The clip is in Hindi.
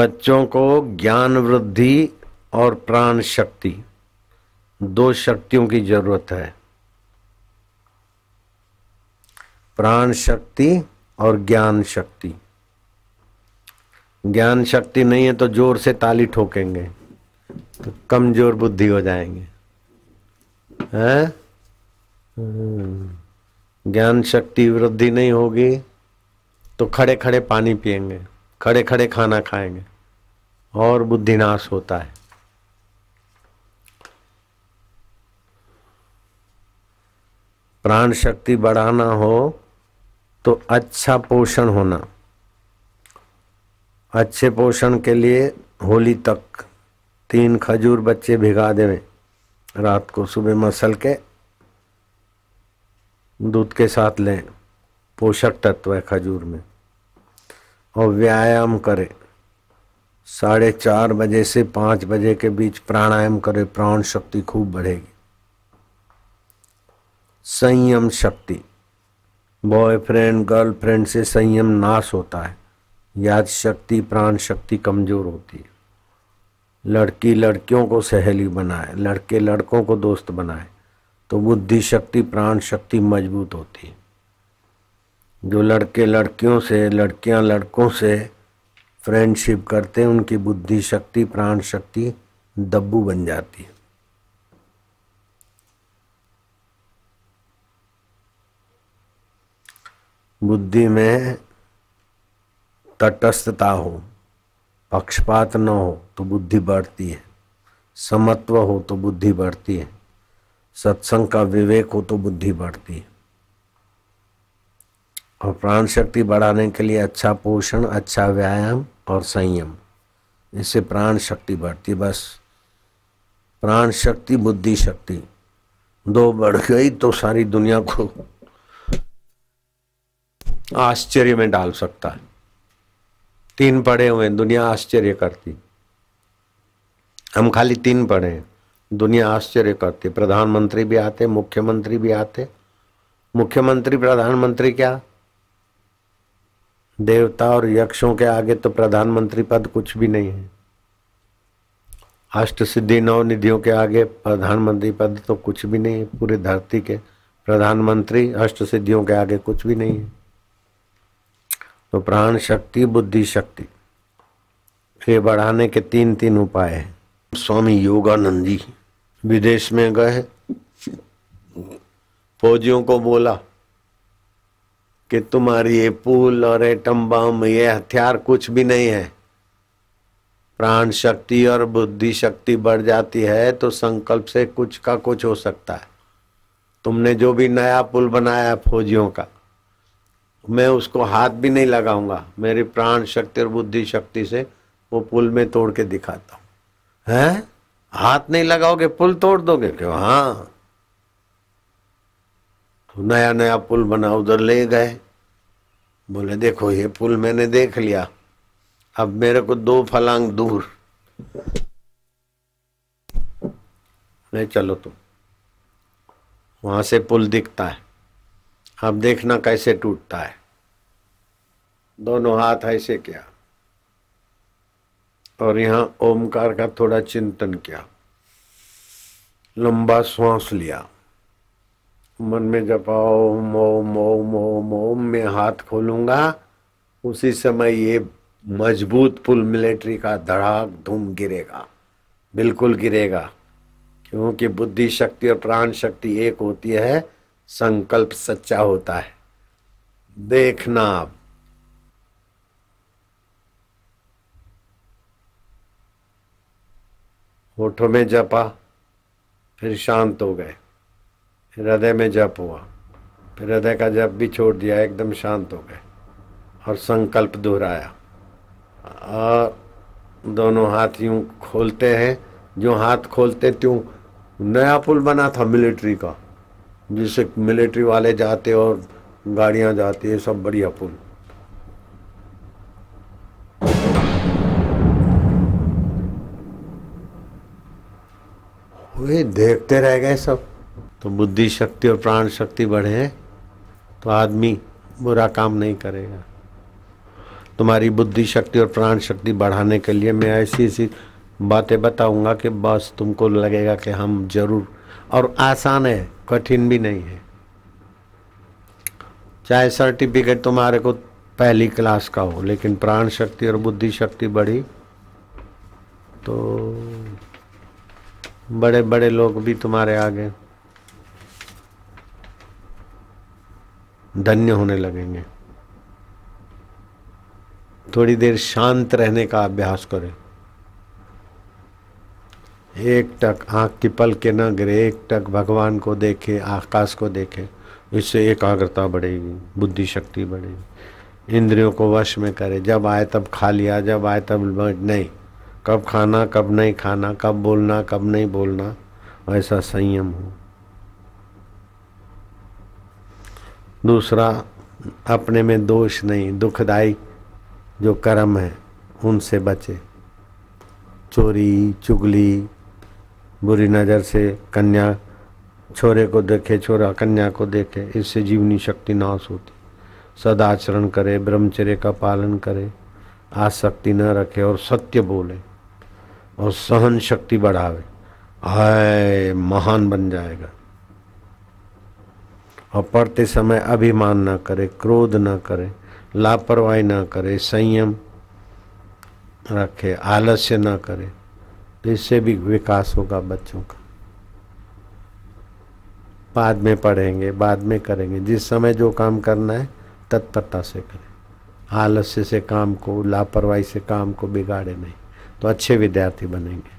बच्चों को ज्ञान वृद्धि और प्राण शक्ति दो शक्तियों की जरूरत है प्राण शक्ति और ज्ञान शक्ति ज्ञान शक्ति नहीं है तो जोर से ताली ठोकेंगे तो कमजोर बुद्धि हो जाएंगे हैं हम्म। ज्ञान शक्ति वृद्धि नहीं होगी तो खड़े खड़े पानी पिएंगे खड़े खड़े खाना खाएंगे और बुद्धिनाश होता है प्राण शक्ति बढ़ाना हो तो अच्छा पोषण होना अच्छे पोषण के लिए होली तक तीन खजूर बच्चे भिगा देवे रात को सुबह मसल के दूध के साथ लें पोषक तत्व है खजूर में और व्यायाम करें साढ़े चार बजे से पाँच बजे के बीच प्राणायाम करे प्राण शक्ति खूब बढ़ेगी संयम शक्ति बॉयफ्रेंड गर्लफ्रेंड से संयम नाश होता है याद शक्ति प्राण शक्ति कमज़ोर होती है लड़की लड़कियों को सहेली बनाए लड़के लड़कों को दोस्त बनाए तो बुद्धि शक्ति प्राण शक्ति मजबूत होती है जो लड़के लड़कियों से लड़कियां लड़कों से फ्रेंडशिप करते हैं उनकी बुद्धि शक्ति प्राण शक्ति दब्बू बन जाती है बुद्धि में तटस्थता हो पक्षपात न हो तो बुद्धि बढ़ती है समत्व हो तो बुद्धि बढ़ती है सत्संग का विवेक हो तो बुद्धि बढ़ती है और प्राण शक्ति बढ़ाने के लिए अच्छा पोषण अच्छा व्यायाम और संयम इससे प्राण शक्ति बढ़ती बस प्राण शक्ति बुद्धि शक्ति दो बढ़ गई तो सारी दुनिया को आश्चर्य में डाल सकता है तीन पढ़े हुए दुनिया आश्चर्य करती हम खाली तीन पढ़े दुनिया आश्चर्य करती प्रधानमंत्री भी आते मुख्यमंत्री भी आते मुख्यमंत्री प्रधानमंत्री क्या देवता और यक्षों के आगे तो प्रधानमंत्री पद कुछ भी नहीं है अष्ट सिद्धि नौ निधियों के आगे प्रधानमंत्री पद तो कुछ भी नहीं है पूरी धरती के प्रधानमंत्री अष्ट सिद्धियों के आगे कुछ भी नहीं है तो प्राण शक्ति बुद्धि शक्ति ये बढ़ाने के तीन तीन उपाय हैं स्वामी योगानंद जी विदेश में गए फौजियों को बोला कि तुम्हारी ये पुल और एटम बम ये हथियार कुछ भी नहीं है प्राण शक्ति और बुद्धि शक्ति बढ़ जाती है तो संकल्प से कुछ का कुछ हो सकता है तुमने जो भी नया पुल बनाया फौजियों का मैं उसको हाथ भी नहीं लगाऊंगा मेरी प्राण शक्ति और बुद्धि शक्ति से वो पुल में तोड़ के दिखाता हूँ है हाथ नहीं लगाओगे पुल तोड़ दोगे क्यों हाँ तो नया नया पुल बना उधर ले गए बोले देखो ये पुल मैंने देख लिया अब मेरे को दो फलांग दूर नहीं चलो तुम तो। वहां से पुल दिखता है अब देखना कैसे टूटता है दोनों हाथ ऐसे किया और यहाँ ओमकार का थोड़ा चिंतन किया लंबा श्वास लिया मन में जब ओम ओम ओम ओम ओम में हाथ खोलूंगा उसी समय ये मजबूत पुल मिलिट्री का धड़ाक धूम गिरेगा बिल्कुल गिरेगा क्योंकि बुद्धि शक्ति और प्राण शक्ति एक होती है संकल्प सच्चा होता है देखना आप होठों में जपा फिर शांत हो गए फिर हृदय में जप हुआ फिर हृदय का जप भी छोड़ दिया एकदम शांत हो गए और संकल्प दोहराया और दोनों हाथ यूँ खोलते हैं जो हाथ खोलते त्यों नया पुल बना था मिलिट्री का जिससे मिलिट्री वाले जाते और गाड़ियां जाती है सब बढ़िया पुल वे देखते रह गए सब तो बुद्धि शक्ति और प्राण शक्ति बढ़े तो आदमी बुरा काम नहीं करेगा तुम्हारी बुद्धि शक्ति और प्राण शक्ति बढ़ाने के लिए मैं ऐसी ऐसी बातें बताऊंगा कि बस तुमको लगेगा कि हम जरूर और आसान है कठिन भी नहीं है चाहे सर्टिफिकेट तुम्हारे को पहली क्लास का हो लेकिन प्राण शक्ति और बुद्धि शक्ति बढ़ी तो बड़े बड़े लोग भी तुम्हारे आगे धन्य होने लगेंगे थोड़ी देर शांत रहने का अभ्यास करें एक टक आँख की पल के न गिरे एक टक भगवान को देखे आकाश को देखे इससे एकाग्रता बढ़ेगी बुद्धि शक्ति बढ़ेगी इंद्रियों को वश में करे जब आए तब खा लिया जब आए तब नहीं कब खाना कब नहीं खाना कब बोलना कब नहीं बोलना ऐसा संयम हो दूसरा अपने में दोष नहीं दुखदायी जो कर्म है उनसे बचे चोरी चुगली बुरी नज़र से कन्या छोरे को देखे छोरा कन्या को देखे इससे जीवनी शक्ति नाश होती सदाचरण करे ब्रह्मचर्य का पालन करे आसक्ति न रखे और सत्य बोले और सहन शक्ति बढ़ावे हाय महान बन जाएगा और पढ़ते समय अभिमान ना करे क्रोध ना करे लापरवाही ना करे संयम रखे आलस्य ना करे तो इससे भी विकास होगा बच्चों का बाद में पढ़ेंगे बाद में करेंगे जिस समय जो काम करना है तत्परता से करें आलस्य से काम को लापरवाही से काम को बिगाड़े नहीं तो अच्छे विद्यार्थी बनेंगे